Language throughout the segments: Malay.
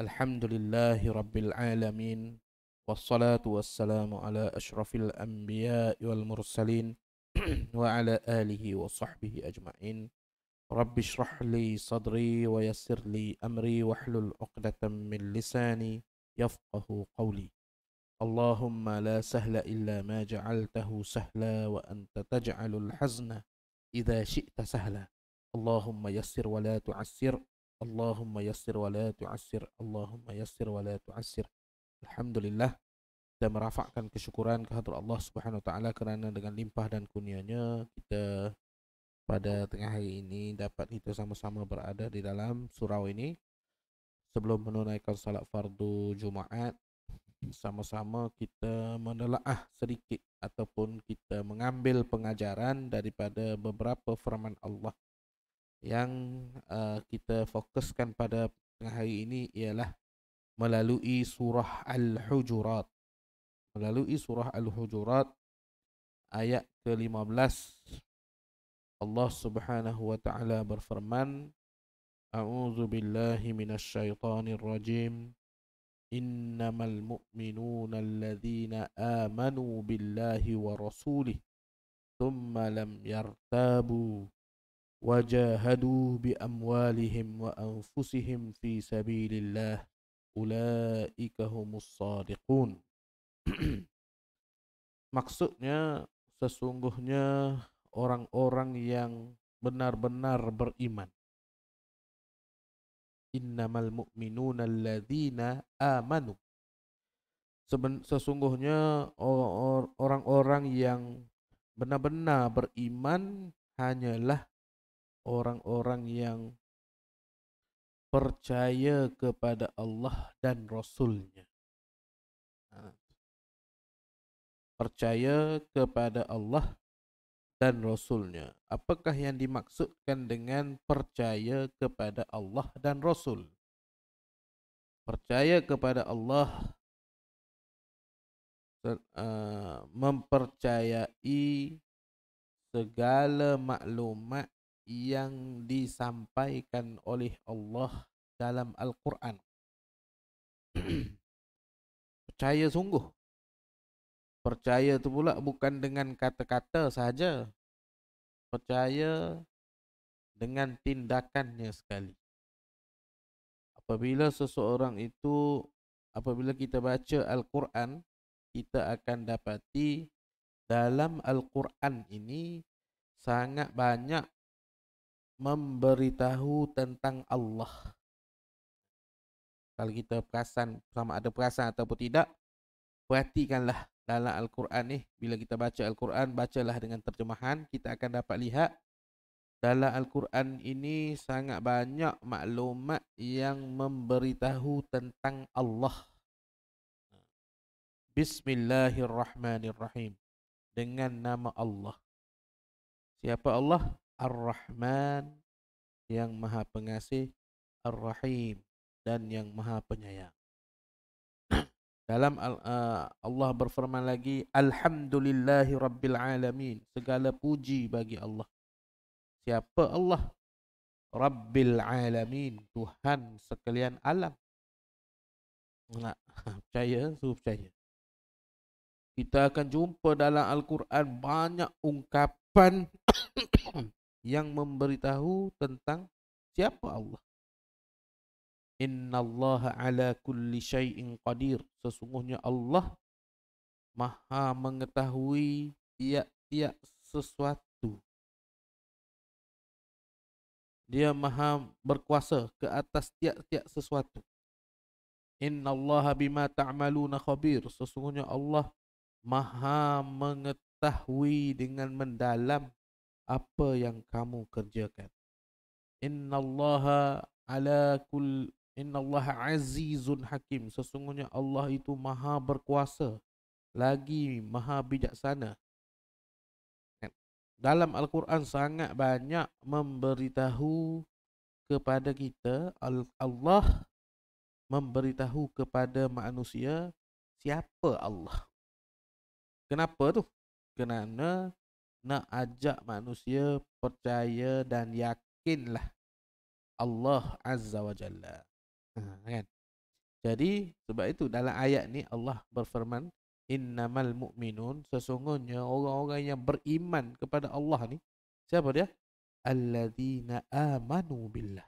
الحمد لله رب العالمين والصلاة والسلام على أشرف الأنبياء والمرسلين وعلى آله وصحبه أجمعين رب اشرح لي صدري ويسر لي أمري واحلل عقدة من لساني يفقه قولي اللهم لا سهل إلا ما جعلته سهلا وأنت تجعل الحزن إذا شئت سهلا اللهم يسر ولا تعسر Allahumma yassir wa la tu'assir. Allahumma yassir wa la tu'assir. Alhamdulillah. Kita merafakkan kesyukuran kehadirat Allah Subhanahu Wa Taala kerana dengan limpah dan kunianya kita pada tengah hari ini dapat kita sama-sama berada di dalam surau ini sebelum menunaikan salat fardu Jumaat sama-sama kita menelaah sedikit ataupun kita mengambil pengajaran daripada beberapa firman Allah yang uh, kita fokuskan pada tengah hari ini ialah melalui surah Al-Hujurat. Melalui surah Al-Hujurat ayat ke-15 Allah Subhanahu wa taala berfirman A'udzu billahi minasy syaithanir rajim Innamal mu'minuna alladhina amanu billahi wa rasulihi thumma lam yartabu وجاهدوا بأموالهم وأنفسهم في سبيل الله أولئك هم الصادقون Maksudnya sesungguhnya orang-orang yang benar-benar beriman. Innamal mu'minuna alladhina amanu. Sesungguhnya orang-orang yang benar-benar beriman hanyalah orang-orang yang percaya kepada Allah dan Rasulnya. Percaya kepada Allah dan Rasulnya. Apakah yang dimaksudkan dengan percaya kepada Allah dan Rasul? Percaya kepada Allah eh, mempercayai segala maklumat yang disampaikan oleh Allah dalam Al-Quran. percaya sungguh. Percaya tu pula bukan dengan kata-kata saja. Percaya dengan tindakannya sekali. Apabila seseorang itu, apabila kita baca Al-Quran, kita akan dapati dalam Al-Quran ini sangat banyak memberitahu tentang Allah. Kalau kita perasan sama ada perasan ataupun tidak, perhatikanlah dalam Al-Quran ni. Bila kita baca Al-Quran, bacalah dengan terjemahan. Kita akan dapat lihat dalam Al-Quran ini sangat banyak maklumat yang memberitahu tentang Allah. Bismillahirrahmanirrahim. Dengan nama Allah. Siapa Allah? Ar-Rahman yang maha pengasih Ar-Rahim dan yang maha penyayang. Dalam eh, Allah berfirman lagi Alhamdulillahi Rabbil Alamin Segala puji bagi Allah Siapa Allah? Rabbil Alamin Tuhan sekalian alam Nak percaya? Suruh percaya Kita akan jumpa dalam Al-Quran Banyak ungkapan yang memberitahu tentang siapa Allah. Inna Allah ala kulli syai'in qadir. Sesungguhnya Allah maha mengetahui tiap-tiap sesuatu. Dia maha berkuasa ke atas tiap-tiap sesuatu. Inna Allah bima ta'maluna khabir. Sesungguhnya Allah maha mengetahui dengan mendalam apa yang kamu kerjakan. Inna Allah ala kul Inna Allah azizun hakim. Sesungguhnya Allah itu maha berkuasa lagi maha bijaksana. Kan? Dalam Al-Quran sangat banyak memberitahu kepada kita Allah memberitahu kepada manusia siapa Allah. Kenapa tu? Kerana nak ajak manusia percaya dan yakinlah Allah Azza wa Jalla. Ha, kan? Jadi sebab itu dalam ayat ni Allah berfirman innamal mu'minun sesungguhnya orang-orang yang beriman kepada Allah ni siapa dia? Alladzina amanu billah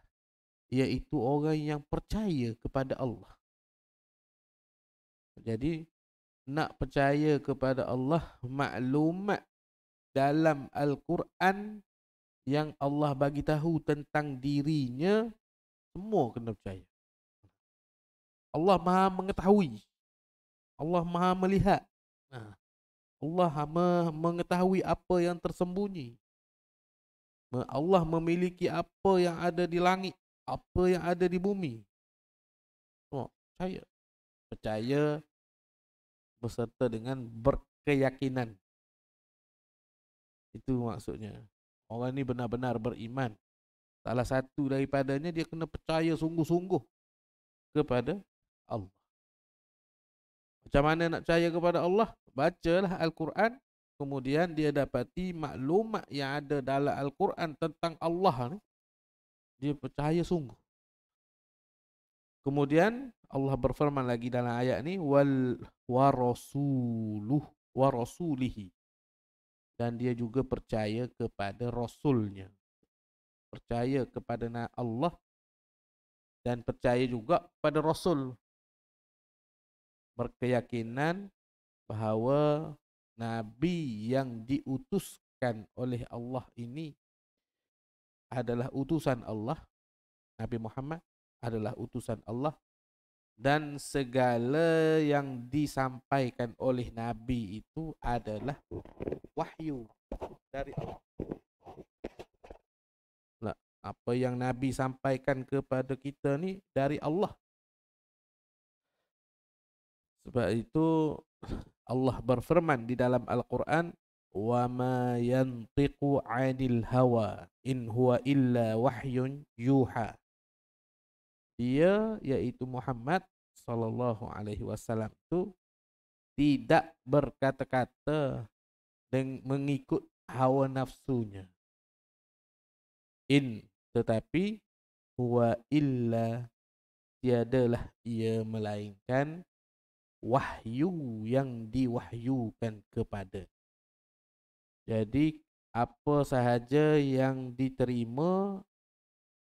iaitu orang yang percaya kepada Allah. Jadi nak percaya kepada Allah maklumat dalam Al-Quran yang Allah bagi tahu tentang dirinya semua kena percaya. Allah Maha mengetahui. Allah Maha melihat. Ha. Allah Maha mengetahui apa yang tersembunyi. Allah memiliki apa yang ada di langit, apa yang ada di bumi. Oh, percaya. Percaya berserta dengan berkeyakinan. Itu maksudnya. Orang ni benar-benar beriman. Salah satu daripadanya dia kena percaya sungguh-sungguh kepada Allah. Macam mana nak percaya kepada Allah? Bacalah Al-Quran. Kemudian dia dapati maklumat yang ada dalam Al-Quran tentang Allah ni. Dia percaya sungguh. Kemudian Allah berfirman lagi dalam ayat ni wal wa rasuluh wa rasulihi dan dia juga percaya kepada rasulnya percaya kepada Allah dan percaya juga kepada rasul berkeyakinan bahawa nabi yang diutuskan oleh Allah ini adalah utusan Allah Nabi Muhammad adalah utusan Allah dan segala yang disampaikan oleh nabi itu adalah wahyu dari Allah. Lah, apa yang nabi sampaikan kepada kita ni dari Allah. Sebab itu Allah berfirman di dalam Al-Qur'an wa ma yantiqu 'anil hawa in huwa illa wahyun yuha. Dia yaitu Muhammad sallallahu alaihi wasallam itu tidak berkata-kata dan mengikut hawa nafsunya in tetapi huwa illa tiadalah ia melainkan wahyu yang diwahyukan kepada jadi apa sahaja yang diterima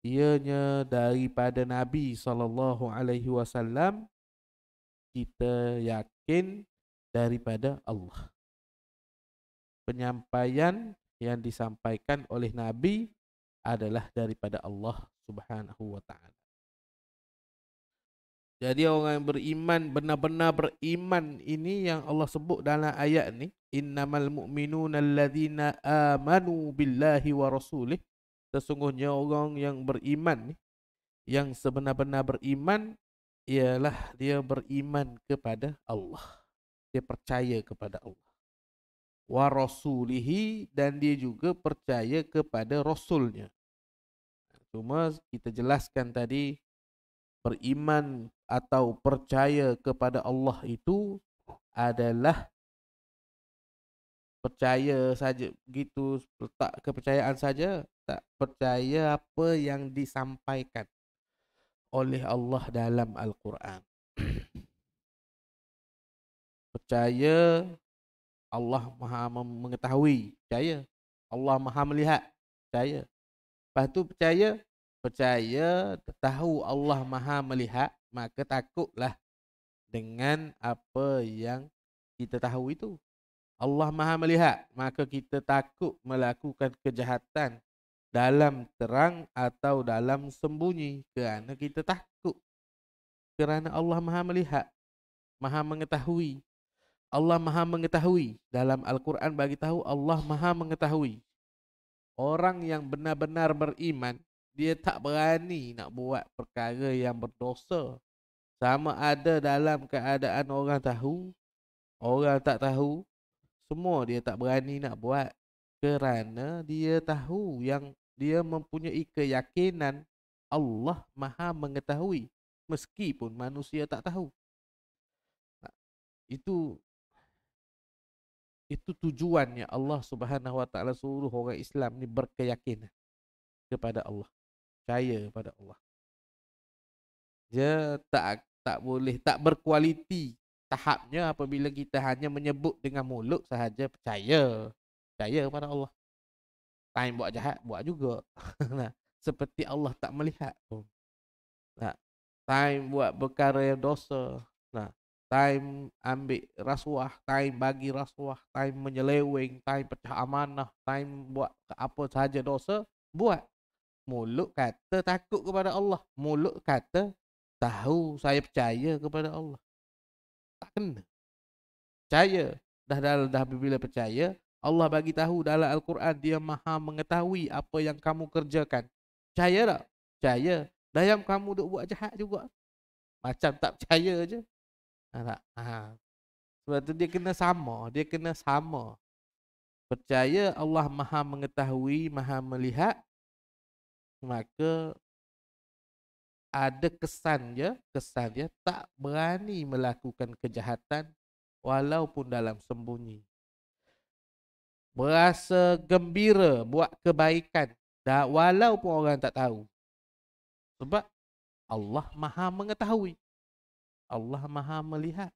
ianya daripada Nabi sallallahu alaihi wasallam kita yakin daripada Allah penyampaian yang disampaikan oleh Nabi adalah daripada Allah subhanahu wa ta'ala. Jadi orang yang beriman, benar-benar beriman ini yang Allah sebut dalam ayat ini. Innamal mu'minun alladhina amanu billahi wa rasulih sesungguhnya orang yang beriman ni yang sebenar-benar beriman ialah dia beriman kepada Allah. Dia percaya kepada Allah. Wa rasulihi dan dia juga percaya kepada rasulnya. Cuma kita jelaskan tadi beriman atau percaya kepada Allah itu adalah percaya saja gitu letak kepercayaan saja tak percaya apa yang disampaikan oleh Allah dalam Al-Quran percaya Allah Maha mengetahui percaya Allah Maha melihat percaya lepas tu percaya percaya tahu Allah Maha melihat maka takutlah dengan apa yang kita tahu itu Allah Maha melihat maka kita takut melakukan kejahatan dalam terang atau dalam sembunyi kerana kita takut kerana Allah Maha melihat Maha mengetahui Allah Maha mengetahui dalam Al-Quran bagi tahu Allah Maha mengetahui orang yang benar-benar beriman dia tak berani nak buat perkara yang berdosa sama ada dalam keadaan orang tahu orang tak tahu semua dia tak berani nak buat kerana dia tahu yang dia mempunyai keyakinan Allah Maha mengetahui meskipun manusia tak tahu. Itu itu tujuannya Allah Subhanahu Wa Taala suruh orang Islam ni berkeyakinan kepada Allah. Percaya kepada Allah. Dia tak tak boleh tak berkualiti tahapnya apabila kita hanya menyebut dengan mulut sahaja percaya. Percaya kepada Allah. Lain buat jahat, buat juga. nah, seperti Allah tak melihat pun. Nah, time buat perkara yang dosa. Nah, time ambil rasuah, time bagi rasuah, time menyeleweng, time pecah amanah, time buat apa sahaja dosa, buat. Mulut kata takut kepada Allah. Mulut kata tahu saya percaya kepada Allah kena. Percaya. Dah, dah, dah bila percaya, Allah bagi tahu dalam Al-Quran, dia maha mengetahui apa yang kamu kerjakan. Percaya tak? Percaya. yang kamu duk buat jahat juga. Macam tak percaya je. Ha, tak? Ha. Sebab tu dia kena sama. Dia kena sama. Percaya Allah maha mengetahui, maha melihat. Maka ada kesan dia, kesan dia tak berani melakukan kejahatan walaupun dalam sembunyi. Berasa gembira buat kebaikan dah walaupun orang tak tahu. Sebab Allah Maha mengetahui. Allah Maha melihat.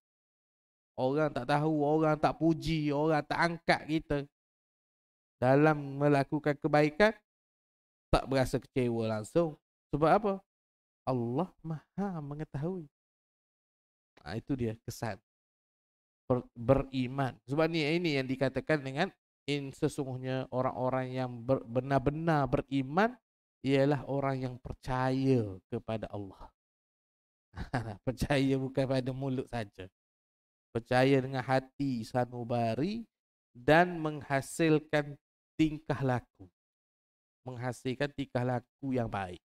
Orang tak tahu, orang tak puji, orang tak angkat kita dalam melakukan kebaikan tak berasa kecewa langsung. Sebab apa? Allah maha mengetahui. Nah, itu dia kesan. Ber- beriman. Sebab ini, ini yang dikatakan dengan in sesungguhnya orang-orang yang ber- benar-benar beriman ialah orang yang percaya kepada Allah. percaya bukan pada mulut saja. Percaya dengan hati sanubari dan menghasilkan tingkah laku. Menghasilkan tingkah laku yang baik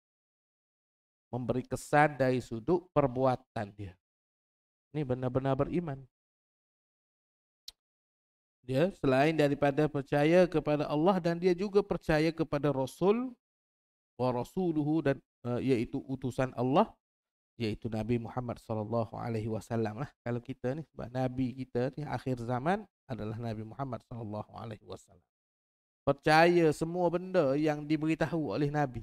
memberi kesan dari sudut perbuatan dia. Ini benar-benar beriman. Dia selain daripada percaya kepada Allah dan dia juga percaya kepada Rasul wa Rasuluhu dan e, iaitu utusan Allah yaitu Nabi Muhammad sallallahu alaihi wasallam lah. Kalau kita ni sebab nabi kita ni akhir zaman adalah Nabi Muhammad sallallahu alaihi wasallam. Percaya semua benda yang diberitahu oleh nabi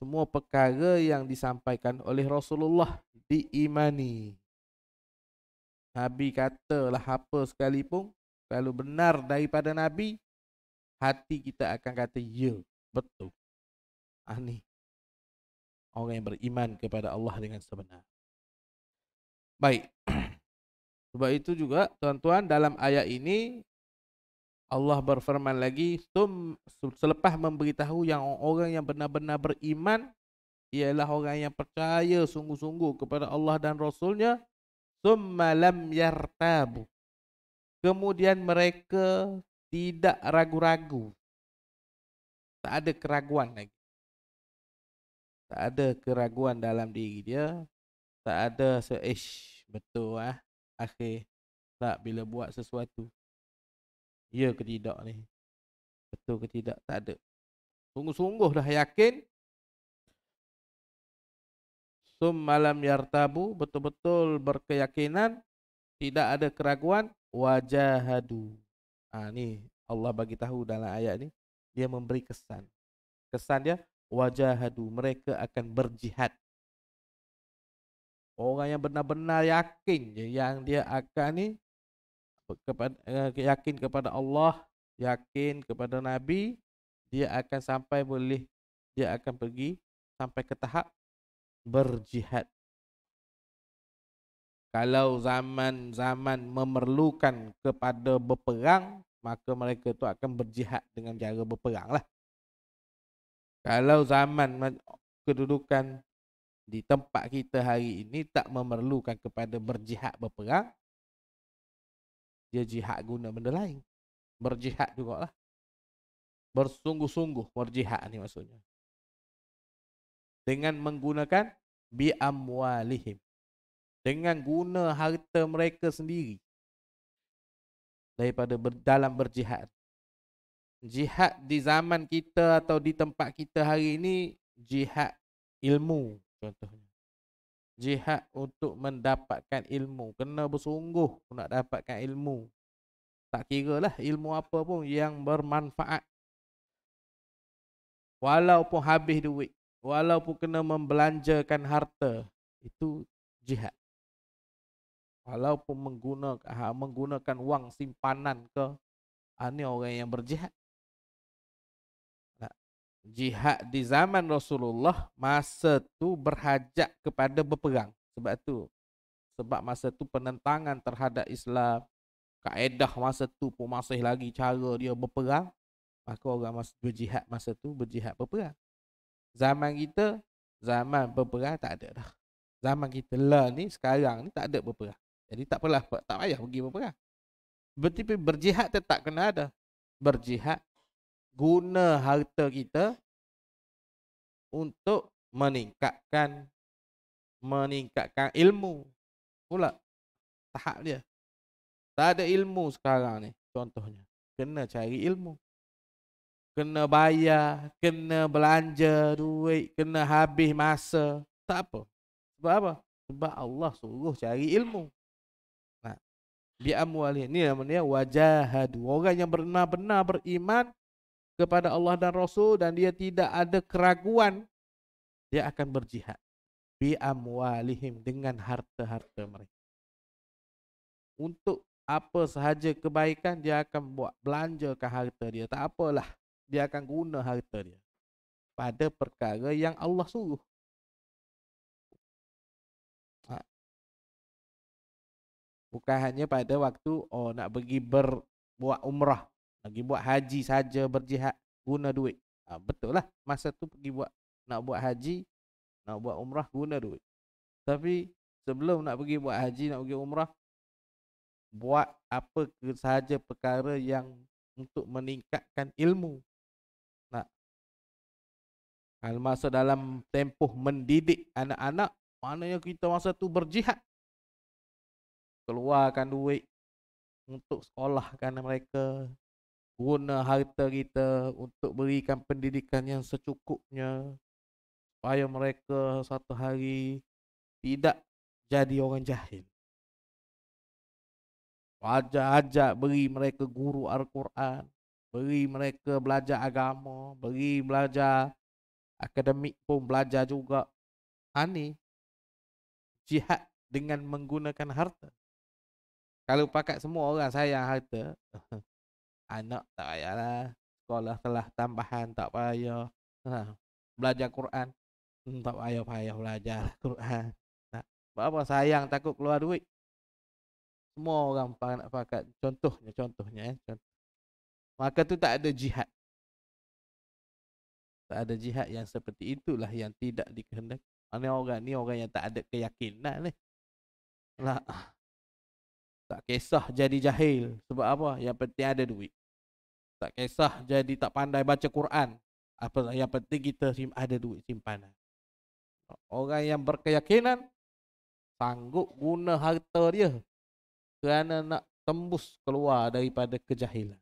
semua perkara yang disampaikan oleh Rasulullah diimani. Nabi lah apa sekalipun, kalau benar daripada Nabi, hati kita akan kata ya, betul. Ah ni, orang yang beriman kepada Allah dengan sebenar. Baik. Sebab itu juga tuan-tuan dalam ayat ini Allah berfirman lagi selepas memberitahu yang orang yang benar-benar beriman ialah orang yang percaya sungguh-sungguh kepada Allah dan Rasulnya summa lam yartabu kemudian mereka tidak ragu-ragu tak ada keraguan lagi tak ada keraguan dalam diri dia tak ada seish betul ah akhir tak bila buat sesuatu ya ke tidak ni betul ke tidak tak ada sungguh-sungguh dah yakin sum malam yartabu betul-betul berkeyakinan tidak ada keraguan wajahadu ah ni Allah bagi tahu dalam ayat ni dia memberi kesan kesan dia wajahadu mereka akan berjihad Orang yang benar-benar yakin je yang dia akan ni kepada eh, yakin kepada Allah, yakin kepada Nabi, dia akan sampai boleh dia akan pergi sampai ke tahap berjihad. Kalau zaman-zaman memerlukan kepada berperang, maka mereka itu akan berjihad dengan cara berperang lah. Kalau zaman kedudukan di tempat kita hari ini tak memerlukan kepada berjihad berperang, dia jihad guna benda lain. Berjihad juga lah, Bersungguh-sungguh berjihad ni maksudnya. Dengan menggunakan biam walihim, Dengan guna harta mereka sendiri. Daripada ber, dalam berjihad. Jihad di zaman kita atau di tempat kita hari ini, jihad ilmu contohnya jihad untuk mendapatkan ilmu kena bersungguh nak dapatkan ilmu tak kira lah ilmu apa pun yang bermanfaat walaupun habis duit walaupun kena membelanjakan harta itu jihad walaupun menggunakan ha, menggunakan wang simpanan ke ini ha, orang yang berjihad jihad di zaman Rasulullah masa tu berhajat kepada berperang. Sebab tu sebab masa tu penentangan terhadap Islam kaedah masa tu pun masih lagi cara dia berperang maka orang masa berjihad masa tu berjihad berperang zaman kita zaman berperang tak ada dah zaman kita lah ni sekarang ni tak ada berperang jadi tak apalah tak payah pergi berperang tetapi berjihad tetap kena ada berjihad guna harta kita untuk meningkatkan meningkatkan ilmu pula tahap dia tak ada ilmu sekarang ni contohnya kena cari ilmu kena bayar kena belanja duit kena habis masa tak apa sebab apa sebab Allah suruh cari ilmu nah bi amwalih ni namanya wajahad orang yang benar-benar beriman kepada Allah dan Rasul dan dia tidak ada keraguan dia akan berjihad bi amwalihim dengan harta-harta mereka untuk apa sahaja kebaikan dia akan buat belanja ke harta dia tak apalah dia akan guna harta dia pada perkara yang Allah suruh ha. bukan hanya pada waktu oh nak pergi berbuat umrah lagi buat haji saja berjihad guna duit. Ha, betul lah. Masa tu pergi buat nak buat haji, nak buat umrah guna duit. Tapi sebelum nak pergi buat haji, nak pergi umrah, buat apa sahaja perkara yang untuk meningkatkan ilmu. Nak. kalau masa dalam tempoh mendidik anak-anak, mana yang kita masa tu berjihad. Keluarkan duit untuk sekolahkan mereka, guna harta kita untuk berikan pendidikan yang secukupnya supaya mereka satu hari tidak jadi orang jahil. Ajak-ajak beri mereka guru Al-Quran, beri mereka belajar agama, beri belajar akademik pun belajar juga. Ani ha, jihad dengan menggunakan harta. Kalau pakai semua orang sayang harta, anak tak payahlah sekolah telah tambahan tak payah ha, belajar Quran hmm, tak payah payah belajar lah Quran nah, apa sayang takut keluar duit semua orang pakai nak pakai contohnya contohnya eh. Contoh. maka tu tak ada jihad tak ada jihad yang seperti itulah yang tidak dikehendaki. Ini orang ni orang yang tak ada keyakinan ni. Lah. Nah. Tak kisah jadi jahil sebab apa? Yang penting ada duit. Tak kisah jadi tak pandai baca Quran. Apa yang penting kita ada duit simpanan. Orang yang berkeyakinan sanggup guna harta dia kerana nak tembus keluar daripada kejahilan.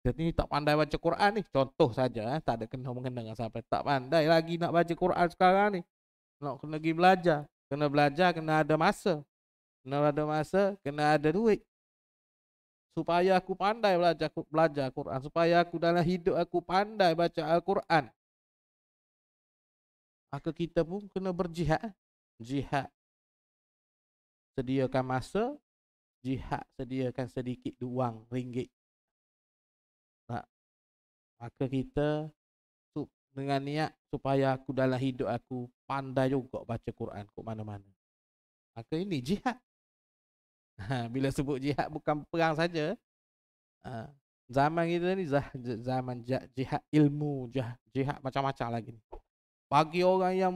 Jadi tak pandai baca Quran ni contoh saja eh tak ada kena mengena dengan siapa tak pandai lagi nak baca Quran sekarang ni nak kena pergi belajar kena belajar kena ada masa kena ada masa, kena ada duit. Supaya aku pandai belajar belajar al Quran, supaya aku dalam hidup aku pandai baca Al-Quran. Maka kita pun kena berjihad. Jihad sediakan masa, jihad sediakan sedikit duang ringgit. Tak. Maka kita dengan niat supaya aku dalam hidup aku pandai juga baca al Quran ke mana-mana. Maka ini jihad. Bila sebut jihad bukan perang saja. Ha, zaman kita ni zaman jihad ilmu, jihad macam-macam lagi. Bagi orang yang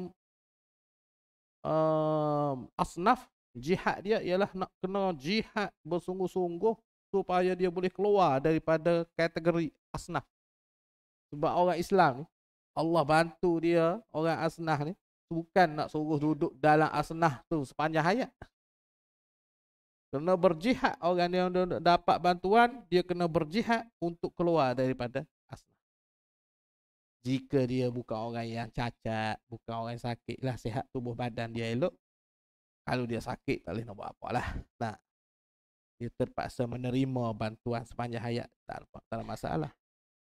um, asnaf, jihad dia ialah nak kena jihad bersungguh-sungguh supaya dia boleh keluar daripada kategori asnaf. Sebab orang Islam ni, Allah bantu dia, orang asnaf ni, bukan nak suruh duduk dalam asnaf tu sepanjang hayat. Kena berjihad orang yang dapat bantuan, dia kena berjihad untuk keluar daripada asma. Jika dia bukan orang yang cacat, bukan orang yang sakit lah, sihat tubuh badan dia elok. Kalau dia sakit, tak boleh nak buat apa lah. Nah, dia terpaksa menerima bantuan sepanjang hayat, tak ada, tak ada masalah.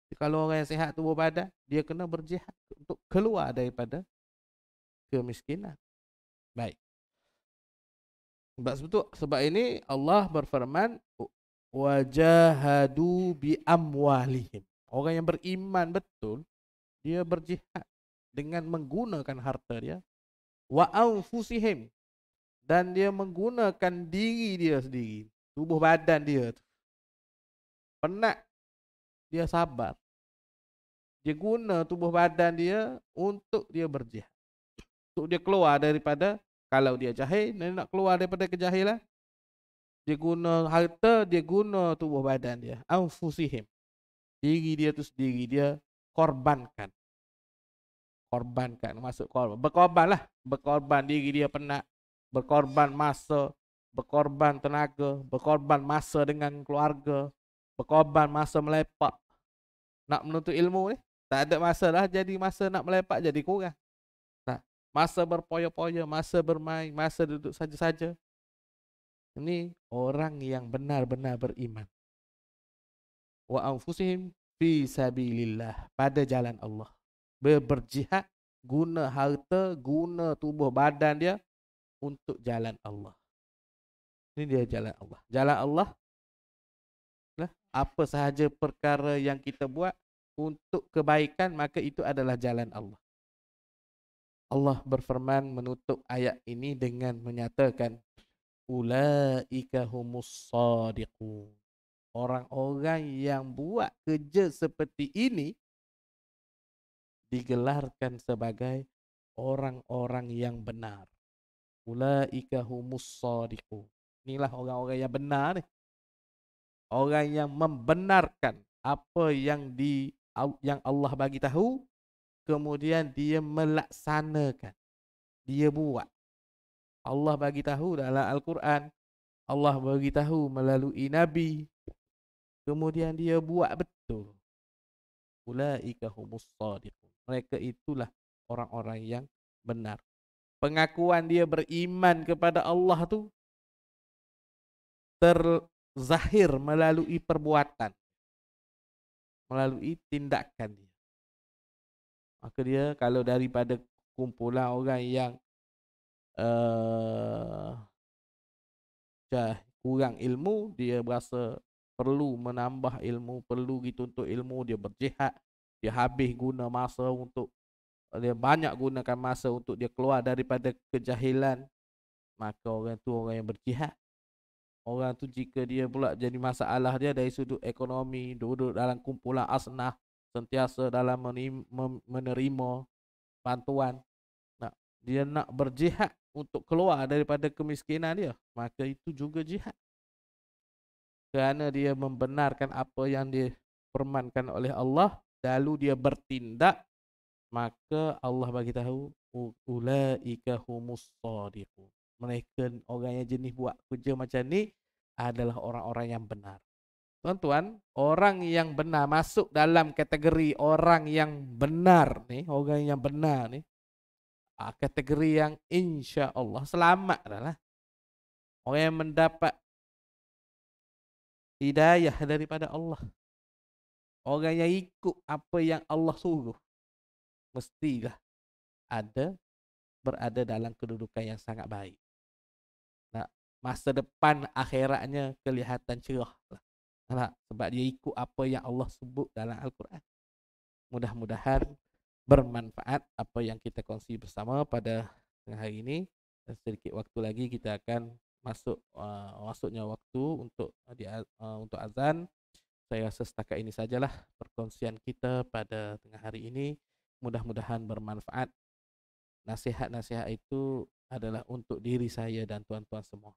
Jadi, kalau orang yang sihat tubuh badan, dia kena berjihad untuk keluar daripada kemiskinan. Baik. Sebab sebab, itu, sebab ini Allah berfirman wajahadu bi amwalihim. Orang yang beriman betul dia berjihad dengan menggunakan harta dia wa anfusihim dan dia menggunakan diri dia sendiri, tubuh badan dia tu. Penat dia sabar. Dia guna tubuh badan dia untuk dia berjihad. Untuk dia keluar daripada kalau dia jahil, dia nak keluar daripada kejahilan. Eh. Dia guna harta, dia guna tubuh badan dia. Anfusihim. Diri dia tu sendiri dia korbankan. Korbankan, maksud korban. Berkorban lah. Berkorban diri dia penat. Berkorban masa. Berkorban tenaga. Berkorban masa dengan keluarga. Berkorban masa melepak. Nak menuntut ilmu ni. Tak ada masa lah jadi masa nak melepak jadi kurang. Masa berpoya-poya, masa bermain, masa duduk saja-saja. Ini orang yang benar-benar beriman. Wa anfusihim fi sabilillah. Pada jalan Allah. Berjihad, guna harta, guna tubuh badan dia untuk jalan Allah. Ini dia jalan Allah. Jalan Allah. Lah, apa sahaja perkara yang kita buat untuk kebaikan, maka itu adalah jalan Allah. Allah berfirman menutup ayat ini dengan menyatakan ulaika humus sadiqu orang-orang yang buat kerja seperti ini digelarkan sebagai orang-orang yang benar ulaika humus sadiqu inilah orang-orang yang benar ni orang yang membenarkan apa yang di yang Allah bagi tahu kemudian dia melaksanakan dia buat Allah bagi tahu dalam al-Quran Allah bagi tahu melalui nabi kemudian dia buat betul ulaika humus sadiqun mereka itulah orang-orang yang benar pengakuan dia beriman kepada Allah tu terzahir melalui perbuatan melalui tindakannya maka dia kalau daripada kumpulan orang yang uh, kurang ilmu dia berasa perlu menambah ilmu perlu gitu untuk ilmu dia berjihad dia habis guna masa untuk dia banyak gunakan masa untuk dia keluar daripada kejahilan maka orang tu orang yang berjihad orang tu jika dia pula jadi masalah dia dari sudut ekonomi duduk dalam kumpulan asnah sentiasa dalam menerima bantuan. Nah, dia nak berjihad untuk keluar daripada kemiskinan dia, maka itu juga jihad. Kerana dia membenarkan apa yang dipermankan oleh Allah, lalu dia bertindak, maka Allah bagi tahu ulaika humus sadiqun. Mereka orang yang jenis buat kerja macam ni adalah orang-orang yang benar. Tuan-tuan, orang yang benar masuk dalam kategori orang yang benar nih, orang yang benar nih. Ah, kategori yang insya Allah selamat adalah orang yang mendapat hidayah daripada Allah. Orang yang ikut apa yang Allah suruh mestilah ada berada dalam kedudukan yang sangat baik. Nah, masa depan akhiratnya kelihatan cerah lah. Nampak? Sebab dia ikut apa yang Allah sebut dalam Al-Quran. Mudah-mudahan bermanfaat apa yang kita kongsi bersama pada hari ini. Dan sedikit waktu lagi kita akan masuk uh, masuknya waktu untuk uh, di, uh, untuk azan. Saya rasa setakat ini sajalah perkongsian kita pada tengah hari ini. Mudah-mudahan bermanfaat. Nasihat-nasihat itu adalah untuk diri saya dan tuan-tuan semua.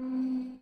Hum.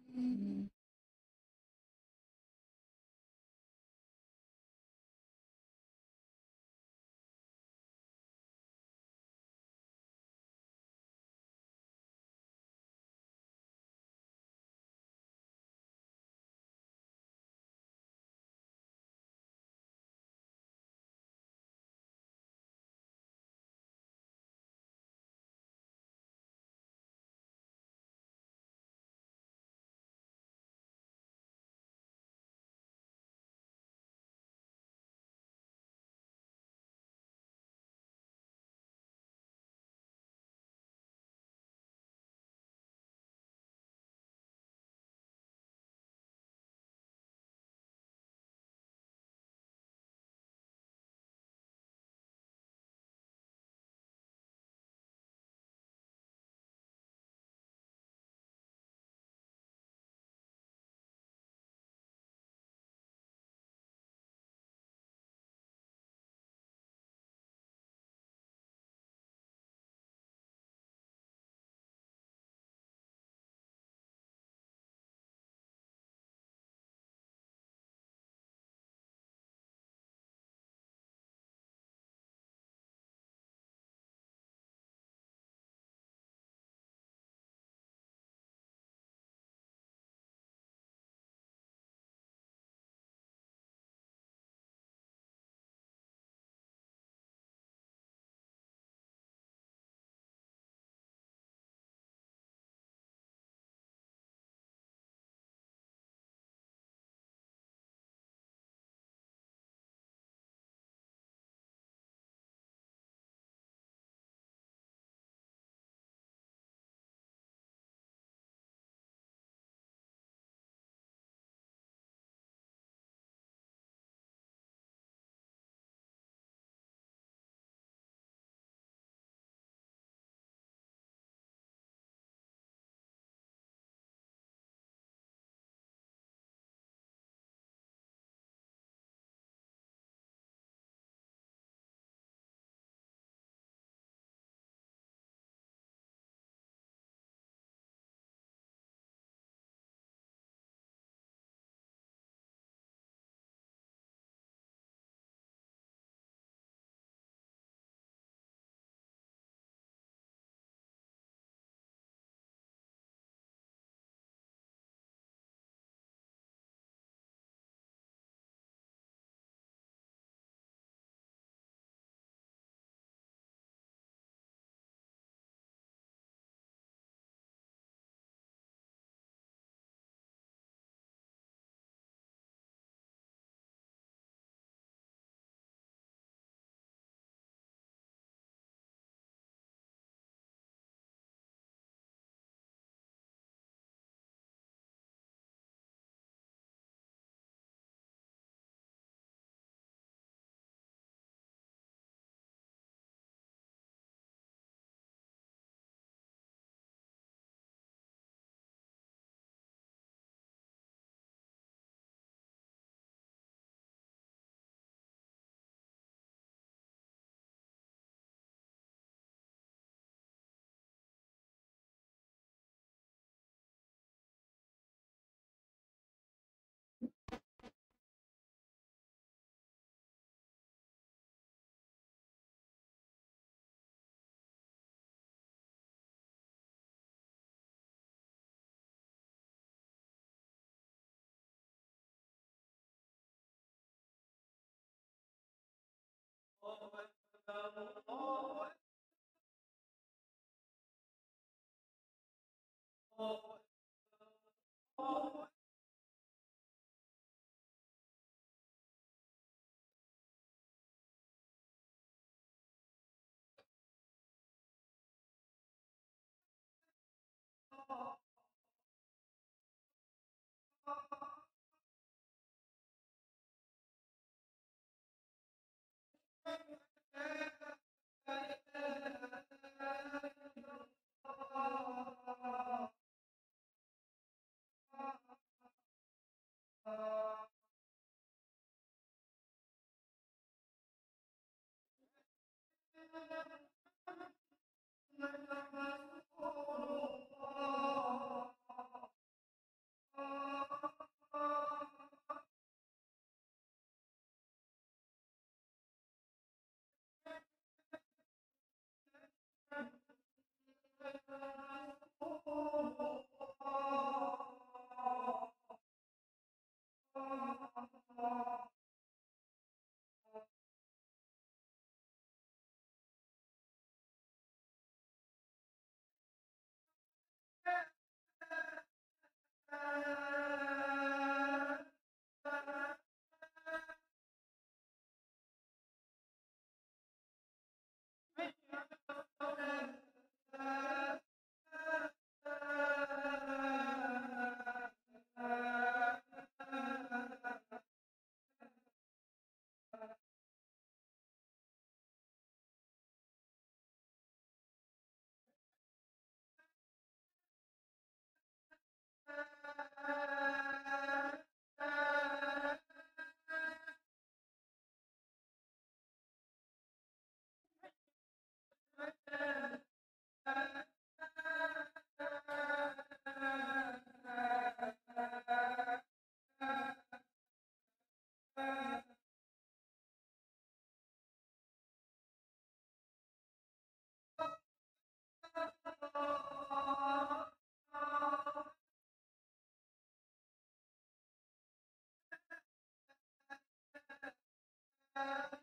Oh, Thank you. Yeah.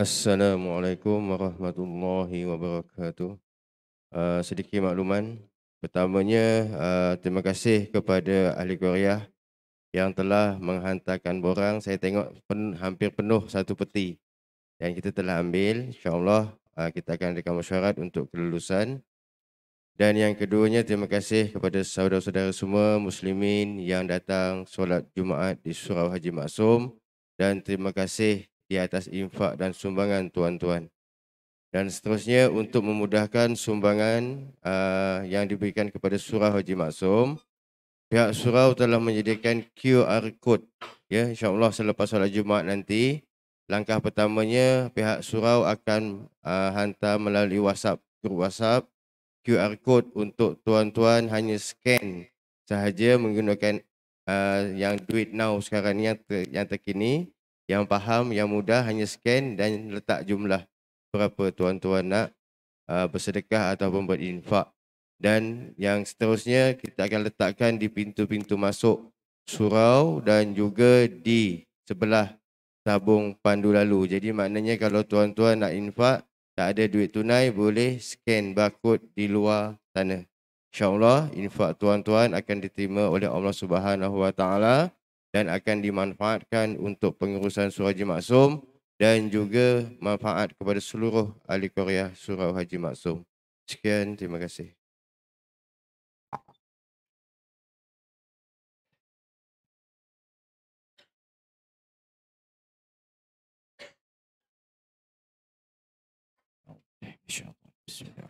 Assalamualaikum warahmatullahi wabarakatuh. Uh, sedikit makluman. Pertamanya, uh, terima kasih kepada Ahli Korea yang telah menghantarkan borang. Saya tengok pen, hampir penuh satu peti yang kita telah ambil. InsyaAllah uh, kita akan adakan mesyuarat untuk kelulusan. Dan yang keduanya, terima kasih kepada saudara-saudara semua Muslimin yang datang solat Jumaat di Surau Haji Maksum. Dan terima kasih di atas infak dan sumbangan tuan-tuan. Dan seterusnya untuk memudahkan sumbangan uh, yang diberikan kepada Surau Haji Maksum, pihak surau telah menyediakan QR code. Ya, insyaAllah selepas solat Jumaat nanti, langkah pertamanya pihak surau akan uh, hantar melalui WhatsApp, grup WhatsApp, QR code untuk tuan-tuan hanya scan sahaja menggunakan uh, yang duit now sekarang ni yang, ter, yang terkini yang faham, yang mudah hanya scan dan letak jumlah berapa tuan-tuan nak uh, bersedekah ataupun berinfak. Dan yang seterusnya kita akan letakkan di pintu-pintu masuk surau dan juga di sebelah tabung pandu lalu. Jadi maknanya kalau tuan-tuan nak infak, tak ada duit tunai, boleh scan barcode di luar sana. InsyaAllah infak tuan-tuan akan diterima oleh Allah Subhanahu Wa Taala dan akan dimanfaatkan untuk pengurusan surau haji maksum dan juga manfaat kepada seluruh ahli Korea surau haji maksum. Sekian, terima kasih. Yeah.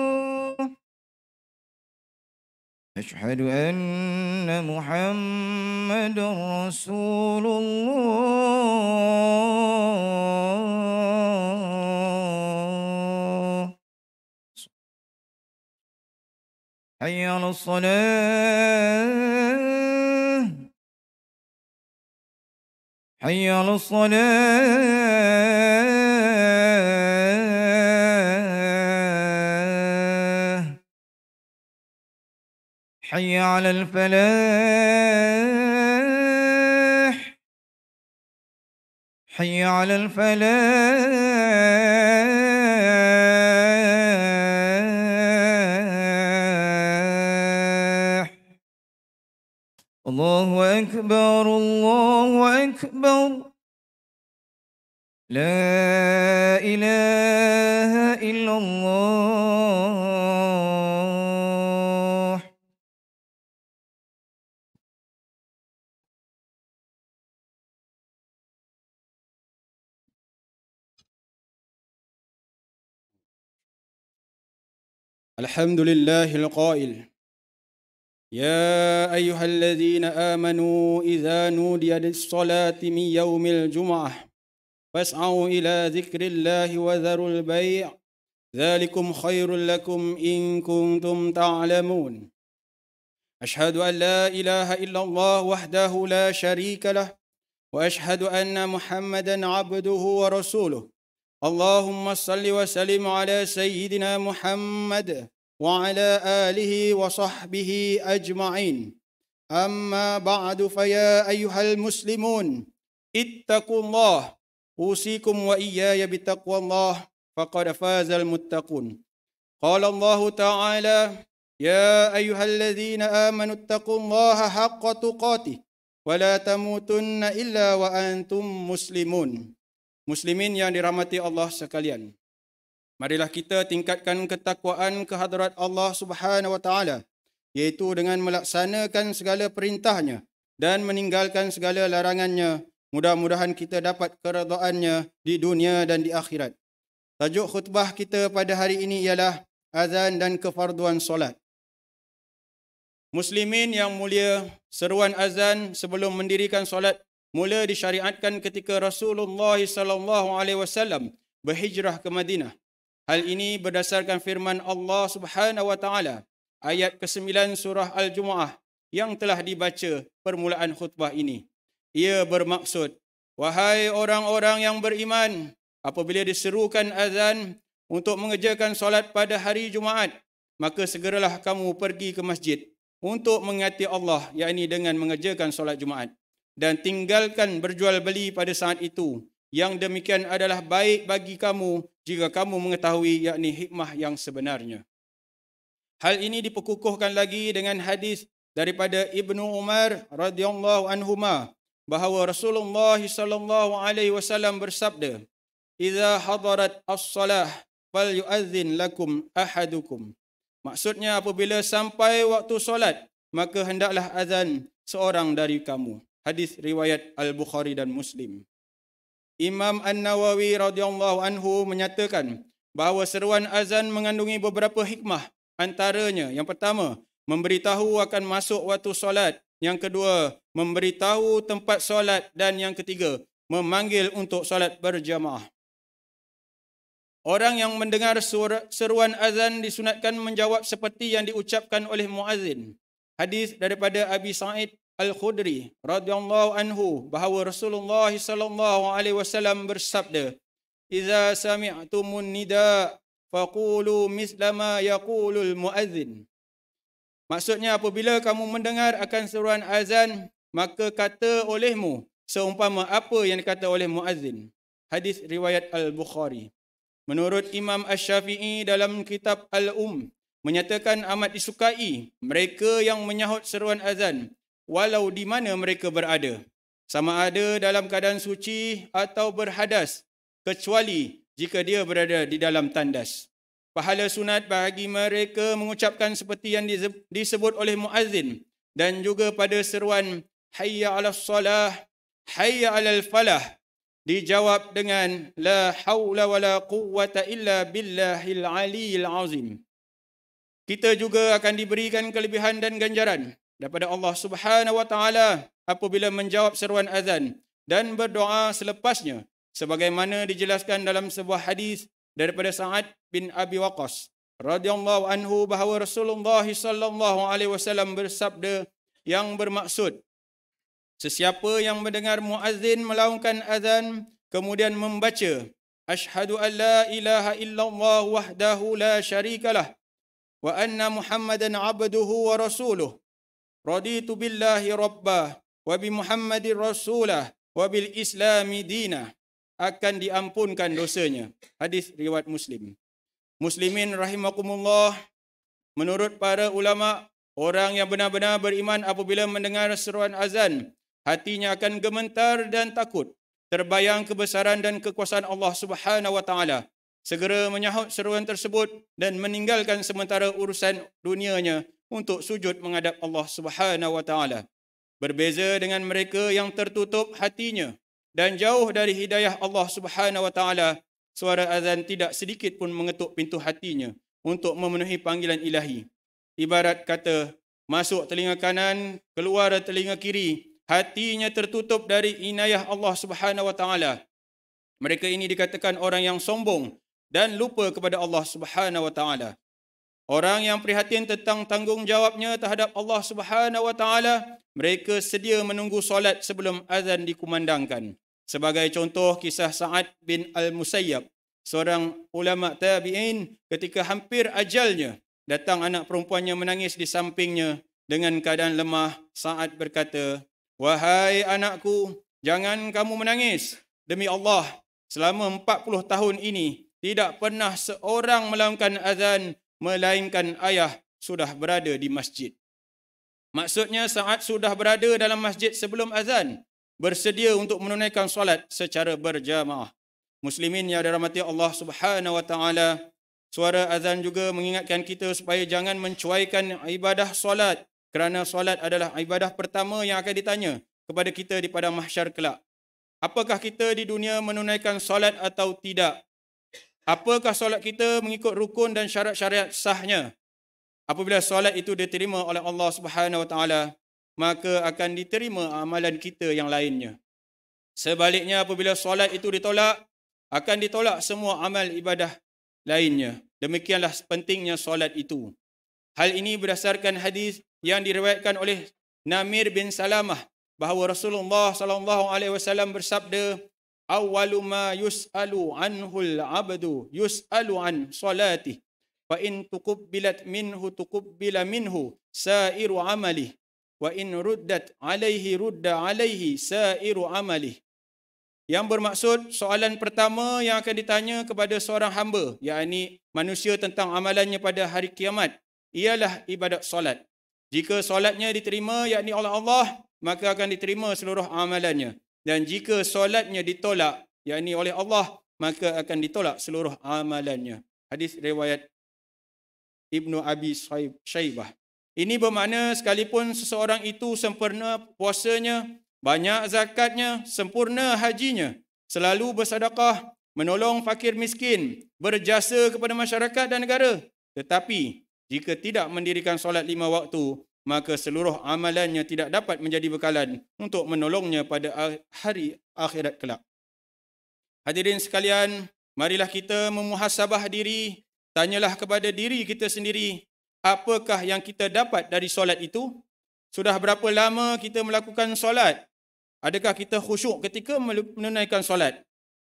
أشهد أن محمد رسول الله حي على الصلاة حي على الصلاة حي على الفلاح حي على الفلاح الله أكبر الله أكبر لا إله إلا الله الحمد لله القائل يا أيها الذين آمنوا إذا نودي للصلاة من يوم الجمعة فاسعوا إلى ذكر الله وذروا البيع ذلكم خير لكم إن كنتم تعلمون أشهد أن لا إله إلا الله وحده لا شريك له وأشهد أن محمدا عبده ورسوله اللهم صل وسلم على سيدنا محمد وعلى آله وصحبه أجمعين أما بعد فيا أيها المسلمون اتقوا الله أوصيكم وإياي بتقوى الله فقد فاز المتقون قال الله تعالى يا أيها الذين آمنوا اتقوا الله حق تقاته ولا تموتن إلا وأنتم مسلمون Muslimin yang dirahmati Allah sekalian. Marilah kita tingkatkan ketakwaan kehadrat Allah Subhanahu wa taala yaitu dengan melaksanakan segala perintahnya dan meninggalkan segala larangannya. Mudah-mudahan kita dapat keredaannya di dunia dan di akhirat. Tajuk khutbah kita pada hari ini ialah azan dan kefarduan solat. Muslimin yang mulia, seruan azan sebelum mendirikan solat mula disyariatkan ketika Rasulullah SAW berhijrah ke Madinah. Hal ini berdasarkan firman Allah Subhanahu wa taala ayat ke-9 surah Al-Jumuah yang telah dibaca permulaan khutbah ini. Ia bermaksud wahai orang-orang yang beriman apabila diserukan azan untuk mengerjakan solat pada hari Jumaat maka segeralah kamu pergi ke masjid untuk mengati Allah yakni dengan mengerjakan solat Jumaat dan tinggalkan berjual beli pada saat itu. Yang demikian adalah baik bagi kamu jika kamu mengetahui yakni hikmah yang sebenarnya. Hal ini diperkukuhkan lagi dengan hadis daripada Ibnu Umar radhiyallahu anhu bahawa Rasulullah sallallahu alaihi wasallam bersabda, "Idza hadarat as-salah fal yu'adhdhin lakum ahadukum." Maksudnya apabila sampai waktu solat, maka hendaklah azan seorang dari kamu. Hadis riwayat Al-Bukhari dan Muslim. Imam An-Nawawi radhiyallahu anhu menyatakan bahawa seruan azan mengandungi beberapa hikmah. Antaranya yang pertama, memberitahu akan masuk waktu solat. Yang kedua, memberitahu tempat solat dan yang ketiga, memanggil untuk solat berjamaah. Orang yang mendengar sur- seruan azan disunatkan menjawab seperti yang diucapkan oleh muazin. Hadis daripada Abi Sa'id Al-Khudri radhiyallahu anhu bahawa Rasulullah sallallahu alaihi wasallam bersabda, "Idza sami'tumun nida faqulu mithla ma yaqulul muadzin." Maksudnya apabila kamu mendengar akan seruan azan, maka kata olehmu seumpama apa yang dikata oleh muadzin. Hadis riwayat Al-Bukhari. Menurut Imam Ash-Shafi'i dalam kitab Al-Umm, menyatakan amat disukai mereka yang menyahut seruan azan walau di mana mereka berada sama ada dalam keadaan suci atau berhadas kecuali jika dia berada di dalam tandas pahala sunat bagi mereka mengucapkan seperti yang disebut oleh muazin dan juga pada seruan hayya 'alas solah hayya 'alal falah dijawab dengan la haula wala quwwata illa billahil aliyil azim kita juga akan diberikan kelebihan dan ganjaran daripada Allah Subhanahu wa taala apabila menjawab seruan azan dan berdoa selepasnya sebagaimana dijelaskan dalam sebuah hadis daripada Sa'ad bin Abi Waqqas radhiyallahu anhu bahawa Rasulullah sallallahu alaihi wasallam bersabda yang bermaksud sesiapa yang mendengar muazin melaungkan azan kemudian membaca asyhadu alla ilaha illallah wahdahu la syarikalah wa anna muhammadan abduhu wa rasuluhu raditu billahi rabbah wa bi muhammadir rasulah wa bil islami dinah akan diampunkan dosanya hadis riwayat muslim muslimin rahimakumullah menurut para ulama orang yang benar-benar beriman apabila mendengar seruan azan hatinya akan gemetar dan takut terbayang kebesaran dan kekuasaan Allah Subhanahu wa taala segera menyahut seruan tersebut dan meninggalkan sementara urusan dunianya untuk sujud menghadap Allah Subhanahu wa taala. Berbeza dengan mereka yang tertutup hatinya dan jauh dari hidayah Allah Subhanahu wa taala, suara azan tidak sedikit pun mengetuk pintu hatinya untuk memenuhi panggilan Ilahi. Ibarat kata masuk telinga kanan, keluar telinga kiri, hatinya tertutup dari inayah Allah Subhanahu wa taala. Mereka ini dikatakan orang yang sombong dan lupa kepada Allah Subhanahu wa taala. Orang yang prihatin tentang tanggungjawabnya terhadap Allah Subhanahu wa taala, mereka sedia menunggu solat sebelum azan dikumandangkan. Sebagai contoh kisah Sa'ad bin Al-Musayyab, seorang ulama tabi'in ketika hampir ajalnya, datang anak perempuannya menangis di sampingnya dengan keadaan lemah. Sa'ad berkata, "Wahai anakku, jangan kamu menangis. Demi Allah, selama 40 tahun ini tidak pernah seorang melakukan azan melainkan ayah sudah berada di masjid. Maksudnya saat sudah berada dalam masjid sebelum azan, bersedia untuk menunaikan solat secara berjamaah. Muslimin yang dirahmati Allah Subhanahu wa taala, suara azan juga mengingatkan kita supaya jangan mencuaikan ibadah solat kerana solat adalah ibadah pertama yang akan ditanya kepada kita di padang mahsyar kelak. Apakah kita di dunia menunaikan solat atau tidak? Apakah solat kita mengikut rukun dan syarat-syarat sahnya? Apabila solat itu diterima oleh Allah Subhanahu Wa Taala, maka akan diterima amalan kita yang lainnya. Sebaliknya apabila solat itu ditolak, akan ditolak semua amal ibadah lainnya. Demikianlah pentingnya solat itu. Hal ini berdasarkan hadis yang diriwayatkan oleh Namir bin Salamah bahawa Rasulullah sallallahu alaihi wasallam bersabda, awwalu ma yus'alu anhul abdu yus'alu an salatihi fa in tuqbilat minhu tuqbila minhu sa'iru amali wa in ruddat alaihi rudda alaihi sa'iru amali yang bermaksud soalan pertama yang akan ditanya kepada seorang hamba yakni manusia tentang amalannya pada hari kiamat ialah ibadat solat jika solatnya diterima yakni oleh Allah maka akan diterima seluruh amalannya dan jika solatnya ditolak yakni oleh Allah maka akan ditolak seluruh amalannya hadis riwayat Ibnu Abi Saibah ini bermakna sekalipun seseorang itu sempurna puasanya banyak zakatnya sempurna hajinya selalu bersedekah menolong fakir miskin berjasa kepada masyarakat dan negara tetapi jika tidak mendirikan solat lima waktu maka seluruh amalannya tidak dapat menjadi bekalan untuk menolongnya pada ah- hari akhirat kelak. Hadirin sekalian, marilah kita memuhasabah diri, tanyalah kepada diri kita sendiri, apakah yang kita dapat dari solat itu? Sudah berapa lama kita melakukan solat? Adakah kita khusyuk ketika menunaikan solat?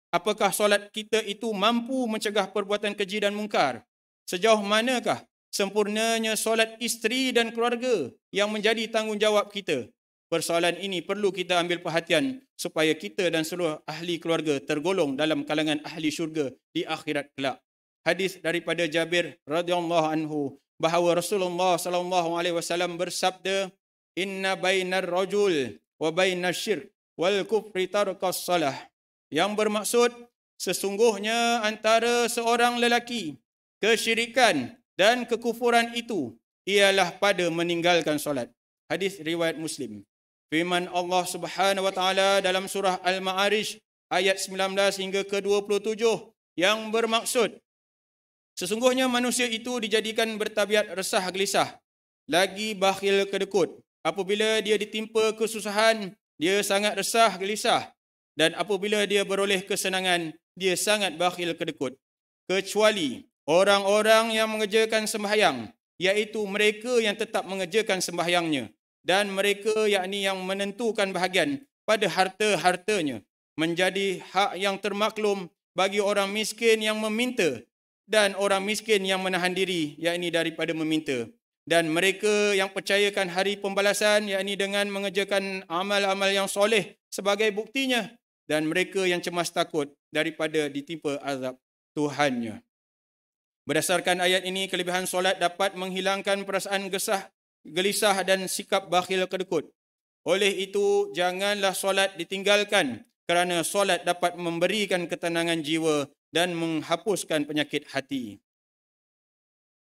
Apakah solat kita itu mampu mencegah perbuatan keji dan mungkar? Sejauh manakah sempurnanya solat isteri dan keluarga yang menjadi tanggungjawab kita. Persoalan ini perlu kita ambil perhatian supaya kita dan seluruh ahli keluarga tergolong dalam kalangan ahli syurga di akhirat kelak. Hadis daripada Jabir radhiyallahu anhu bahawa Rasulullah sallallahu alaihi wasallam bersabda inna bainar rajul wa bainas syirk wal kufri tarkas salah yang bermaksud sesungguhnya antara seorang lelaki kesyirikan dan kekufuran itu ialah pada meninggalkan solat. Hadis riwayat Muslim. Firman Allah Subhanahu wa taala dalam surah Al-Ma'arij ayat 19 hingga ke-27 yang bermaksud sesungguhnya manusia itu dijadikan bertabiat resah gelisah lagi bakhil kedekut apabila dia ditimpa kesusahan dia sangat resah gelisah dan apabila dia beroleh kesenangan dia sangat bakhil kedekut kecuali Orang-orang yang mengerjakan sembahyang, iaitu mereka yang tetap mengerjakan sembahyangnya, dan mereka yakni yang menentukan bahagian pada harta-hartanya, menjadi hak yang termaklum bagi orang miskin yang meminta dan orang miskin yang menahan diri, yakni daripada meminta. Dan mereka yang percayakan hari pembalasan, yakni dengan mengerjakan amal-amal yang soleh sebagai buktinya. Dan mereka yang cemas takut daripada ditimpa azab Tuhannya. Berdasarkan ayat ini, kelebihan solat dapat menghilangkan perasaan gesah, gelisah dan sikap bakhil kedekut. Oleh itu, janganlah solat ditinggalkan kerana solat dapat memberikan ketenangan jiwa dan menghapuskan penyakit hati.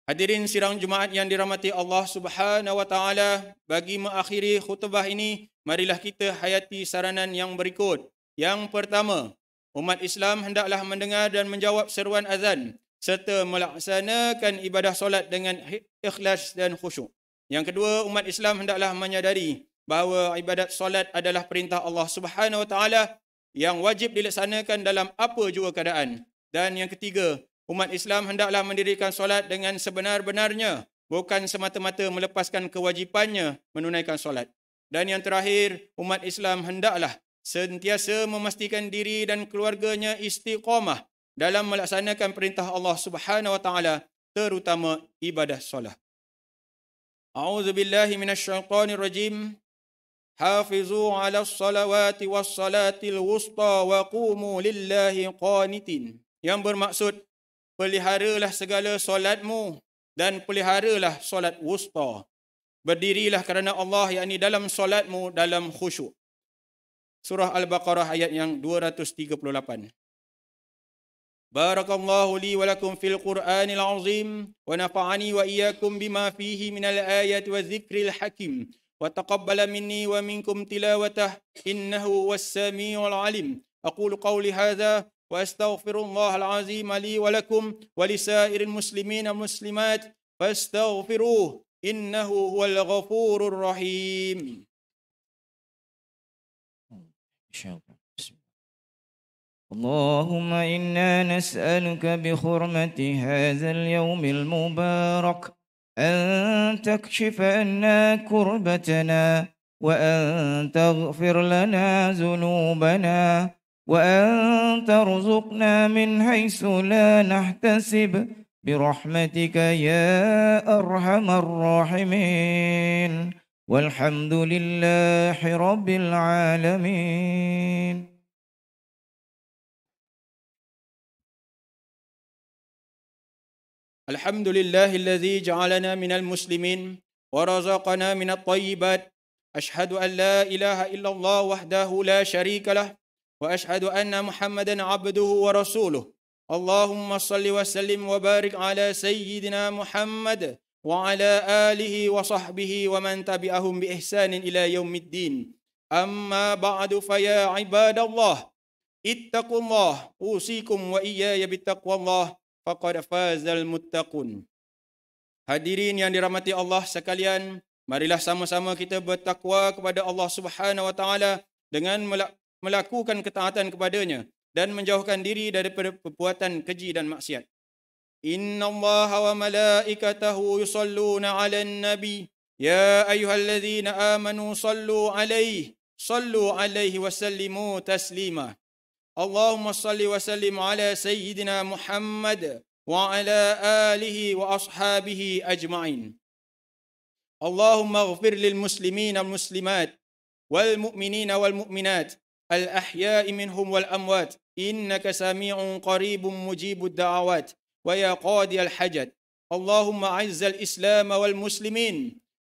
Hadirin sidang Jumaat yang dirahmati Allah Subhanahu wa taala, bagi mengakhiri khutbah ini, marilah kita hayati saranan yang berikut. Yang pertama, umat Islam hendaklah mendengar dan menjawab seruan azan serta melaksanakan ibadah solat dengan ikhlas dan khusyuk. Yang kedua, umat Islam hendaklah menyadari bahawa ibadat solat adalah perintah Allah Subhanahu Wa Taala yang wajib dilaksanakan dalam apa jua keadaan. Dan yang ketiga, umat Islam hendaklah mendirikan solat dengan sebenar-benarnya, bukan semata-mata melepaskan kewajipannya menunaikan solat. Dan yang terakhir, umat Islam hendaklah sentiasa memastikan diri dan keluarganya istiqamah dalam melaksanakan perintah Allah Subhanahu wa taala terutama ibadah solat. A'udzu minasyaitonir rajim. Hafizu 'ala salawati was salatil wusta wa qumu lillahi qanitin. Yang bermaksud peliharalah segala solatmu dan peliharalah solat wusta. Berdirilah kerana Allah yakni dalam solatmu dalam khusyuk. Surah Al-Baqarah ayat yang 238. بارك الله لي ولكم في القرآن العظيم ونفعني وإياكم بما فيه من الآيات والذكر الحكيم وتقبل مني ومنكم تلاوته إنه هو السميع العليم أقول قولي هذا وأستغفر الله العظيم لي ولكم ولسائر المسلمين والمسلمات فاستغفروه إنه هو الغفور الرحيم hmm. اللهم إنا نسألك بحرمة هذا اليوم المبارك أن تكشف عنا كربتنا وأن تغفر لنا ذنوبنا وأن ترزقنا من حيث لا نحتسب برحمتك يا أرحم الراحمين والحمد لله رب العالمين الحمد لله الذي جعلنا من المسلمين ورزقنا من الطيبات أشهد أن لا إله إلا الله وحده لا شريك له وأشهد أن محمدا عبده ورسوله اللهم صل وسلم وبارك على سيدنا محمد وعلى آله وصحبه ومن تبعهم بإحسان إلى يوم الدين أما بعد فيا عباد الله اتقوا الله أوصيكم وإياي بتقوى الله faqad fazal muttaqun. Hadirin yang dirahmati Allah sekalian, marilah sama-sama kita bertakwa kepada Allah Subhanahu wa taala dengan melakukan ketaatan kepadanya dan menjauhkan diri daripada perbuatan keji dan maksiat. Inna Allah wa malaikatahu yusalluna ala nabi. Ya ayuhalladzina amanu sallu alaihi. Sallu alaihi wa sallimu taslimah. اللهم صل وسلم على سيدنا محمد وعلى آله وأصحابه أجمعين اللهم اغفر للمسلمين والمسلمات والمؤمنين والمؤمنات الأحياء منهم والأموات إنك سميع قريب مجيب الدعوات ويا قاضي الحاجات اللهم اعز الإسلام والمسلمين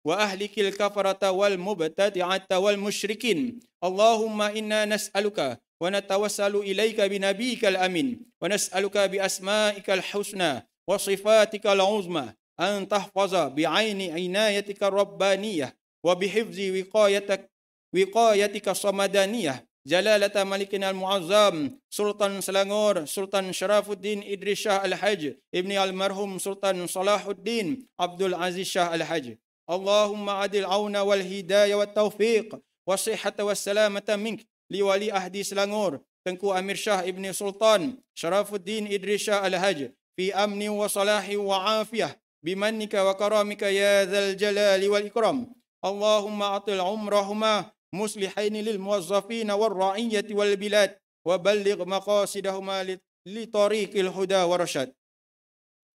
وأهلك الكفرة والمبتدعة والمشركين اللهم إنا نسألك ونتوسل إليك بنبيك الأمين ونسألك بأسمائك الحسنى وصفاتك العظمى أن تحفظ بعين عنايتك الربانية وبحفظ وقايتك وقايتك الصمدانية جلالة ملكنا المعظم سلطان سلانغور سلطان شرف الدين إدريس شاه الحج ابن المرحوم سلطان صلاح الدين عبد العزيز شاه الحج اللهم عد العون والهداية والتوفيق والصحة والسلامة منك Li Wali Ahdi Selangor, Tengku Amir Shah Ibn Sultan, Sharafuddin Idris Shah Al-Haj, Fi amni wa salahi wa afiyah, Bimannika wa karamika ya zal jalali wal ikram. Allahumma atil umrahuma, Muslihaini lil muwazzafina wal ra'iyyati wal bilad, Wa balligh maqasidahuma li tariqil huda wa rasyad.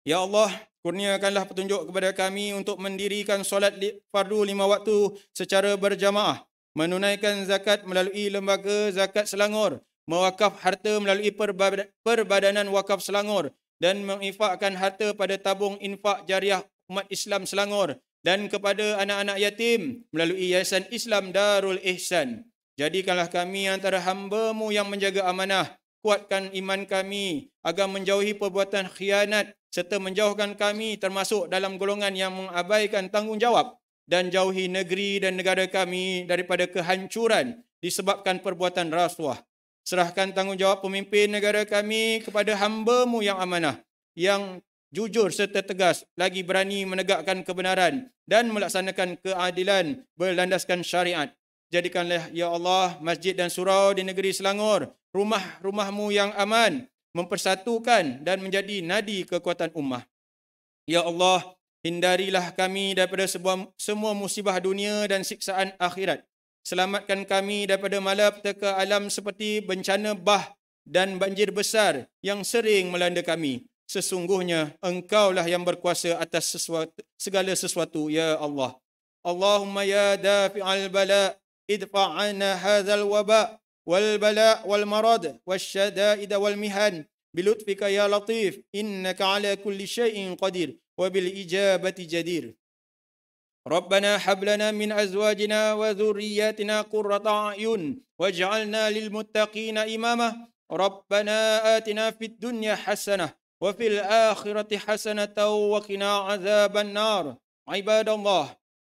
Ya Allah, kurniakanlah petunjuk kepada kami untuk mendirikan solat fardu lima waktu secara berjamaah menunaikan zakat melalui lembaga zakat Selangor, mewakaf harta melalui perbadanan wakaf Selangor dan menginfakkan harta pada tabung infak jariah umat Islam Selangor dan kepada anak-anak yatim melalui Yayasan Islam Darul Ihsan. Jadikanlah kami antara hamba-Mu yang menjaga amanah, kuatkan iman kami agar menjauhi perbuatan khianat serta menjauhkan kami termasuk dalam golongan yang mengabaikan tanggungjawab dan jauhi negeri dan negara kami daripada kehancuran disebabkan perbuatan rasuah. Serahkan tanggungjawab pemimpin negara kami kepada hambamu yang amanah, yang jujur serta tegas, lagi berani menegakkan kebenaran dan melaksanakan keadilan berlandaskan syariat. Jadikanlah, Ya Allah, masjid dan surau di negeri Selangor, rumah-rumahmu yang aman, mempersatukan dan menjadi nadi kekuatan ummah. Ya Allah, Hindarilah kami daripada sebuah, semua musibah dunia dan siksaan akhirat. Selamatkan kami daripada malap malapetaka alam seperti bencana bah dan banjir besar yang sering melanda kami. Sesungguhnya engkaulah yang berkuasa atas sesuatu, segala sesuatu, Ya Allah. Allahumma ya dafi'al bala' idfa'ana hazal waba' wal bala' wal marad wal shada'id wal mihan بلطفك يا لطيف إنك على كل شيء قدير وبالإجابة جدير ربنا حبلنا من أزواجنا وذرياتنا قرة أعين واجعلنا للمتقين إماما ربنا آتنا في الدنيا حسنة وفي الآخرة حسنة وقنا عذاب النار عباد الله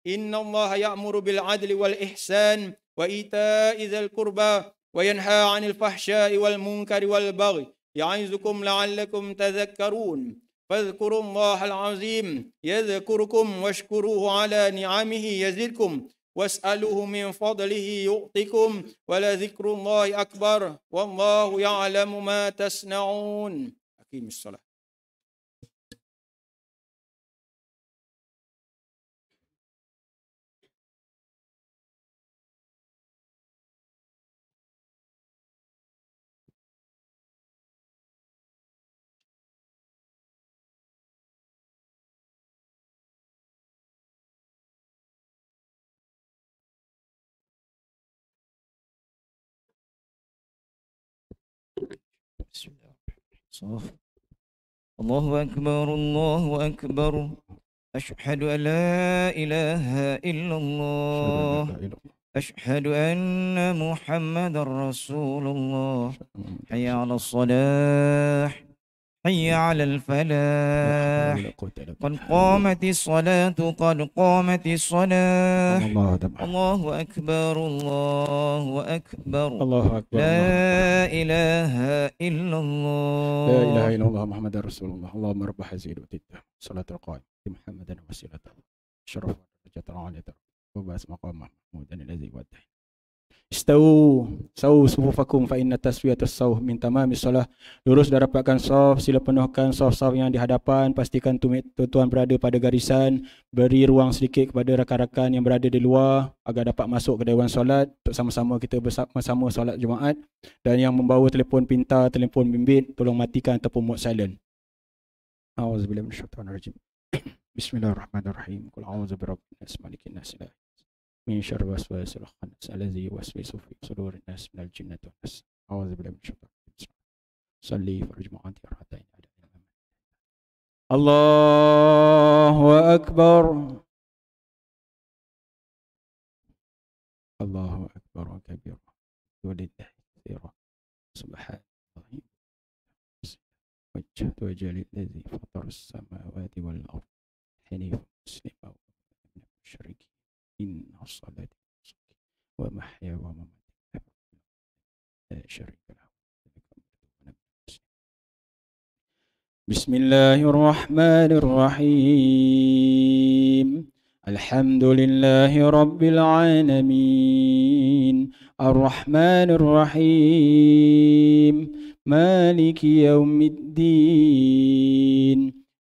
إن الله يأمر بالعدل والإحسان وإيتاء ذي القربى وينهى عن الفحشاء والمنكر والبغي يعظكم لعلكم تذكرون فاذكروا الله العظيم يذكركم واشكروه على نعمه يزدكم واسألوه من فضله يؤتكم ولذكر الله أكبر والله يعلم ما تصنعون أقيم الصلاة بسم الله صف الله أكبر الله أكبر أشهد أن لا إله إلا الله أشهد أن محمد رسول الله حي على الصلاح حي على الفلاح قد قامت الصلاة قد قامت الصلاة الله أكبر الله أكبر الله أكبر لا إله إلا الله لا إله إلا الله محمد رسول الله اللهم رب حزين وتده صلاة القائم محمدا وسيلته شرف وجهة العالية وبأس مقام محمود الذي وده Istau sau sufufakum fa inna taswiyatus sauh min tamamis salah. Lurus dah dapatkan saf, sila penuhkan saf-saf yang di hadapan, pastikan tumit tuan berada pada garisan, beri ruang sedikit kepada rakan-rakan yang berada di luar agar dapat masuk ke dewan solat untuk sama-sama kita bersama-sama solat Jumaat dan yang membawa telefon pintar, telefon bimbit, tolong matikan ataupun mode silent. Auzubillahi minasyaitonirrajim. Bismillahirrahmanirrahim. Qul a'udzu birabbin nas malikin من شر الوسواس الخناس الذي يوسوس في صدور الناس من الجنة والناس أعوذ بالله من الشيطان الرجيم صلي فرج معانتي رهتين الله أكبر الله أكبر كبير ولله كثيرا سبحان الله وجهت وجل الذي فطر السماوات والأرض حنيف مسلما ومن المشركين إن صلاتي ومحيا ومماتي لا شريك له بسم الله الرحمن الرحيم الحمد لله رب العالمين الرحمن الرحيم مالك يوم الدين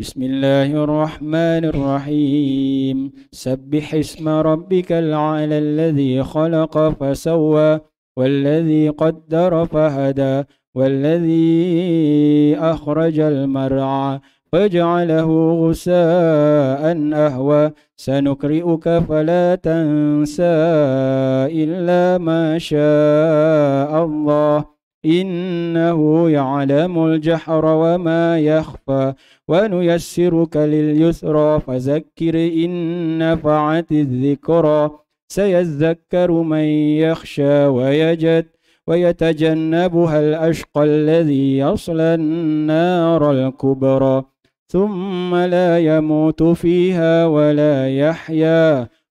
بسم الله الرحمن الرحيم سبح اسم ربك العلى الذي خلق فسوى والذي قدر فهدى والذي أخرج المرعى فاجعله غساء أهوى سنقرئك فلا تنسى إلا ما شاء الله إنه يعلم الجحر وما يخفى ونيسرك لليسرى فذكر إن نفعت الذكرى سيذكر من يخشى ويجد ويتجنبها الأشقى الذي يصلى النار الكبرى ثم لا يموت فيها ولا يحيا